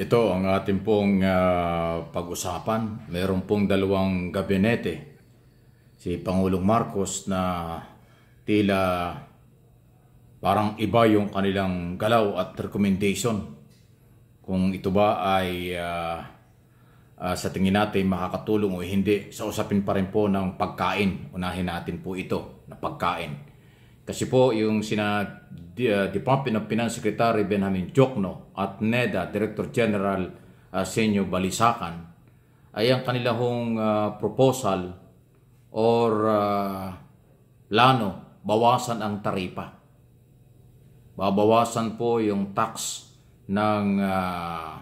Ito ang ating pong uh, pag-usapan. Meron pong dalawang gabinete. Si Pangulong Marcos na tila parang iba yung kanilang galaw at recommendation. Kung ito ba ay uh, uh, sa tingin natin makakatulong o hindi, sa usapin pa rin po ng pagkain. Unahin natin po ito na pagkain kasi po yung sina uh, Department of Finance Secretary Benjamin Jokno at NEDA Director General uh, Senyo Balisakan ay ang kanila hong uh, ah, proposal or uh, plano bawasan ang taripa. Babawasan po yung tax ng uh,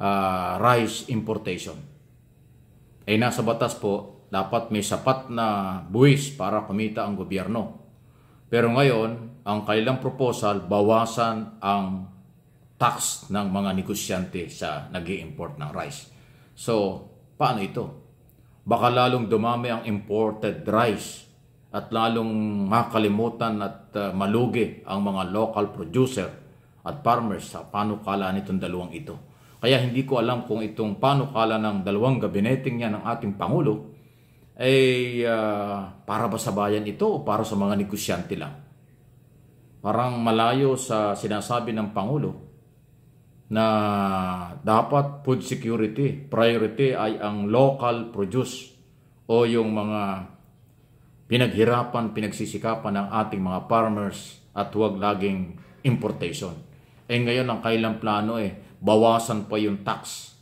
uh, rice importation. Ay eh, nasa batas po, dapat may sapat na buwis para kumita ang gobyerno pero ngayon, ang kailang proposal, bawasan ang tax ng mga negosyante sa nag import ng rice. So, paano ito? Baka lalong dumami ang imported rice at lalong makalimutan at uh, malugi ang mga local producer at farmers sa panukala nitong dalawang ito. Kaya hindi ko alam kung itong panukala ng dalawang gabinete niya ng ating Pangulo ay uh, para ba sa bayan ito o para sa mga negosyante lang? Parang malayo sa sinasabi ng Pangulo na dapat food security, priority ay ang local produce o yung mga pinaghirapan, pinagsisikapan ng ating mga farmers at huwag laging importation. Eh ngayon ang kailang plano eh, bawasan pa yung tax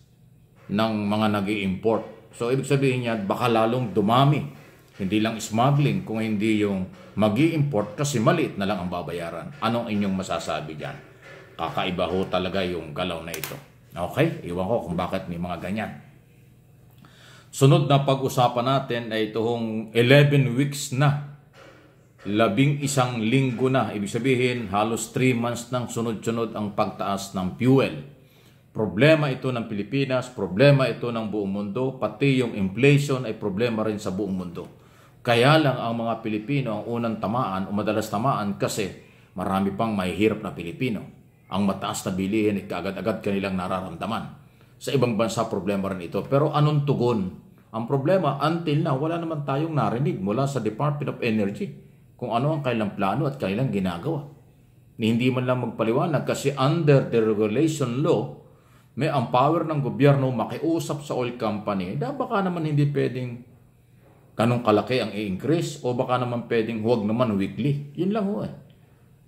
ng mga nag import So, ibig sabihin niya, baka lalong dumami. Hindi lang smuggling, kung hindi yung mag import kasi maliit na lang ang babayaran. Anong inyong masasabi diyan? Kakaiba ho talaga yung galaw na ito. Okay? Iwan ko kung bakit may mga ganyan. Sunod na pag-usapan natin ay itong 11 weeks na. Labing isang linggo na. Ibig sabihin, halos 3 months nang sunod-sunod ang pagtaas ng fuel. Problema ito ng Pilipinas, problema ito ng buong mundo, pati yung inflation ay problema rin sa buong mundo. Kaya lang ang mga Pilipino ang unang tamaan o madalas tamaan kasi marami pang mahihirap na Pilipino. Ang mataas na bilihin ay kaagad-agad kanilang nararamdaman. Sa ibang bansa problema rin ito. Pero anong tugon? Ang problema until na wala naman tayong narinig mula sa Department of Energy kung ano ang kailang plano at kailang ginagawa. Ni hindi man lang magpaliwanag kasi under the regulation law, may ang power ng gobyerno makiusap sa oil company, eh, da baka naman hindi pwedeng ganong kalaki ang i-increase o baka naman pwedeng huwag naman weekly. Yun lang ho eh.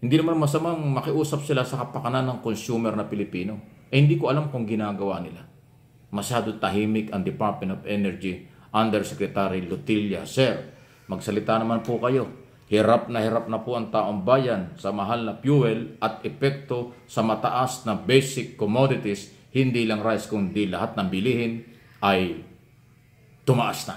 Hindi naman masamang makiusap sila sa kapakanan ng consumer na Pilipino. Eh hindi ko alam kung ginagawa nila. Masyado tahimik ang Department of Energy Undersecretary Lutilia. Sir, magsalita naman po kayo. Hirap na hirap na po ang taong bayan sa mahal na fuel at epekto sa mataas na basic commodities hindi lang rice kundi lahat ng bilihin ay tumaas na.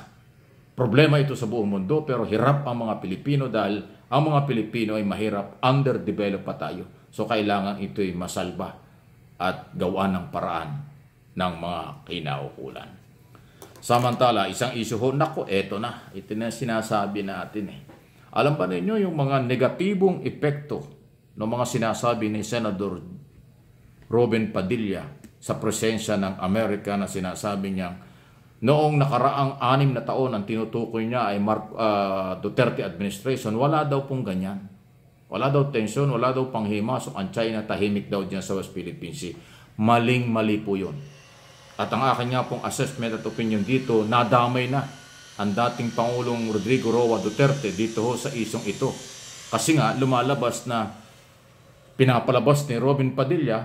Problema ito sa buong mundo pero hirap ang mga Pilipino dahil ang mga Pilipino ay mahirap, underdeveloped pa tayo. So kailangan ito'y masalba at gawaan ng paraan ng mga kinaukulan. Samantala, isang isyu ho, nako, eto na. Ito na sinasabi natin eh. Alam ba ninyo yung mga negatibong epekto ng mga sinasabi ni Senador Robin Padilla sa presensya ng Amerika na sinasabi niya noong nakaraang anim na taon ang tinutukoy niya ay Mar- uh, Duterte administration, wala daw pong ganyan. Wala daw tension, wala daw panghimasok ang China, tahimik daw dyan sa West Philippine Sea. Maling-mali po yun. At ang akin nga pong assessment at opinion dito, nadamay na ang dating Pangulong Rodrigo Roa Duterte dito ho sa isong ito. Kasi nga lumalabas na pinapalabas ni Robin Padilla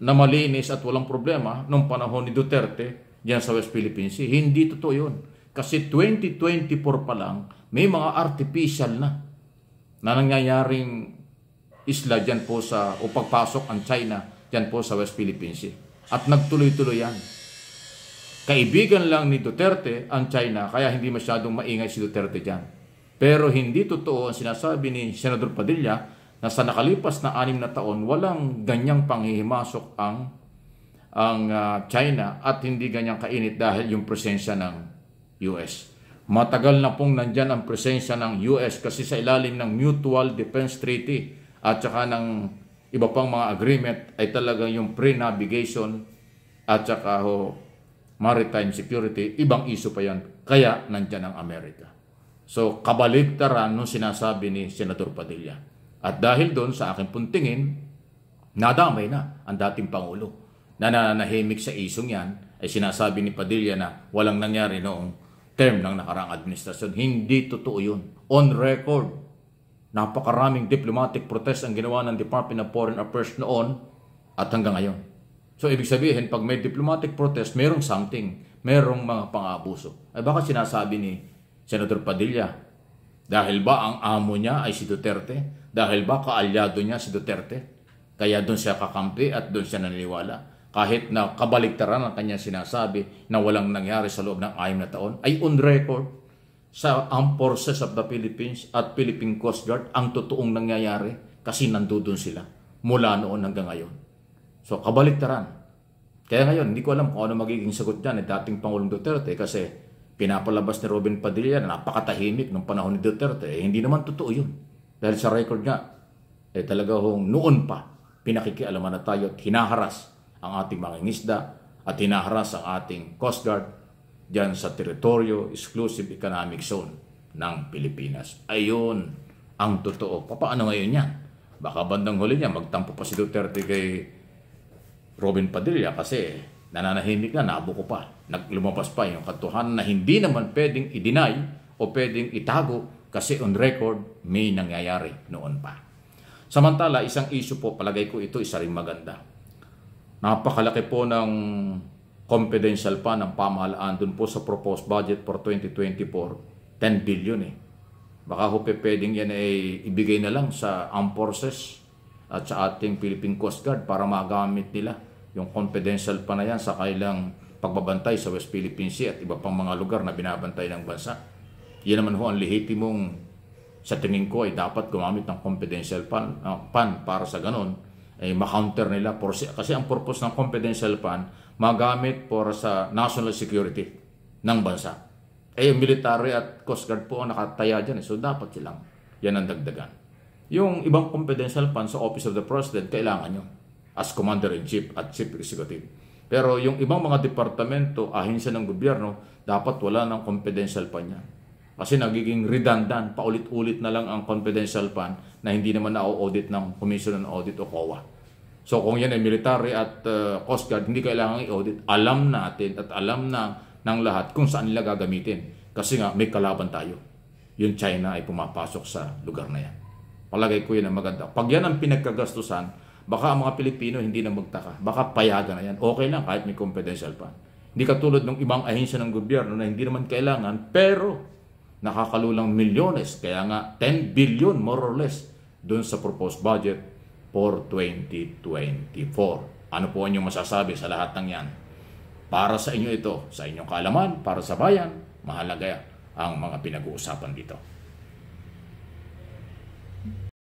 na malinis at walang problema nung panahon ni Duterte diyan sa West Philippine Sea. Hindi totoo yun. Kasi 2024 pa lang, may mga artificial na na nangyayaring isla diyan po sa, o pagpasok ang China diyan po sa West Philippine Sea. At nagtuloy-tuloy yan. Kaibigan lang ni Duterte ang China, kaya hindi masyadong maingay si Duterte diyan. Pero hindi totoo ang sinasabi ni Senador Padilla na sa nakalipas na anim na taon walang ganyang panghihimasok ang ang uh, China at hindi ganyang kainit dahil yung presensya ng US. Matagal na pong nandyan ang presensya ng US kasi sa ilalim ng Mutual Defense Treaty at saka ng iba pang mga agreement ay talagang yung pre-navigation at saka ho, maritime security, ibang iso pa yan. Kaya nandyan ang Amerika. So, kabaligtaran nung sinasabi ni Senator Padilla. At dahil doon sa aking puntingin, nadamay na ang dating Pangulo. Nananahimik sa isong yan ay sinasabi ni Padilla na walang nangyari noong term ng nakaraang administrasyon. Hindi totoo yun. On record, napakaraming diplomatic protest ang ginawa ng Department of Foreign Affairs noon at hanggang ngayon. So ibig sabihin, pag may diplomatic protest, merong something, merong mga pang-abuso. Ay baka sinasabi ni Senator Padilla, dahil ba ang amo niya ay si Duterte? Dahil ba kaalyado niya si Duterte? Kaya doon siya kakampi at doon siya naniniwala. Kahit na kabaligtaran ang kanyang sinasabi na walang nangyari sa loob ng anim na taon, ay on record sa Armed Forces of the Philippines at Philippine Coast Guard ang totoong nangyayari kasi nandoon sila mula noon hanggang ngayon. So kabaligtaran. Kaya ngayon, hindi ko alam kung ano magiging sagot dyan ni eh, dating Pangulong Duterte kasi pinapalabas ni Robin Padilla na napakatahimik ng panahon ni Duterte. Eh, hindi naman totoo yun. Dahil sa record niya, eh, talaga hong noon pa, pinakikialaman na tayo at hinaharas ang ating mga ngisda at hinaharas ang ating Coast Guard dyan sa teritoryo exclusive economic zone ng Pilipinas. Ayun ang totoo. Paano ngayon yan? Baka bandang huli niya, magtampo pa si Duterte kay Robin Padilla kasi nananahimik na, nabo ko pa. Naglumabas pa yung katuhan na hindi naman pwedeng i-deny o pwedeng itago kasi on record may nangyayari noon pa. Samantala, isang issue po, palagay ko ito isa rin maganda. Napakalaki po ng confidential pa ng pamahalaan dun po sa proposed budget for 2024, 10 billion eh. Baka ho pwedeng yan ay ibigay na lang sa armed forces at sa ating Philippine Coast Guard para magamit nila yung confidential pa na yan sa kailang pagbabantay sa West Philippine Sea at iba pang mga lugar na binabantay ng bansa. Yan naman ho ang mong sa tingin ko ay dapat gumamit ng confidential pan, uh, ah, fund para sa ganun ay makounter nila for, kasi ang purpose ng confidential pan magamit para sa national security ng bansa. Eh, military at Coast Guard po ang nakataya dyan. Eh. So, dapat silang yan ang dagdagan. Yung ibang confidential pan sa Office of the President, kailangan yun as Commander-in-Chief at Chief Executive. Pero yung ibang mga departamento, ahinsya ng gobyerno, dapat wala ng confidential fund niya. Kasi nagiging redundant, paulit-ulit na lang ang confidential fund na hindi naman na-audit ng Commission on Audit o COA. So kung yan ay military at uh, Coast Guard, hindi kailangan i-audit. Alam natin at alam na ng lahat kung saan nila gagamitin. Kasi nga may kalaban tayo. Yung China ay pumapasok sa lugar na yan. Palagay ko yun ang maganda. Pag yan ang pinagkagastusan, Baka ang mga Pilipino hindi na magtaka. Baka payagan na yan. Okay lang kahit may confidential pa. Hindi katulad ng ibang ahensya ng gobyerno na hindi naman kailangan pero nakakalulang milyones. Kaya nga 10 billion more or less doon sa proposed budget for 2024. Ano po ang inyong masasabi sa lahat ng yan? Para sa inyo ito, sa inyong kaalaman, para sa bayan, mahalaga ang mga pinag-uusapan dito.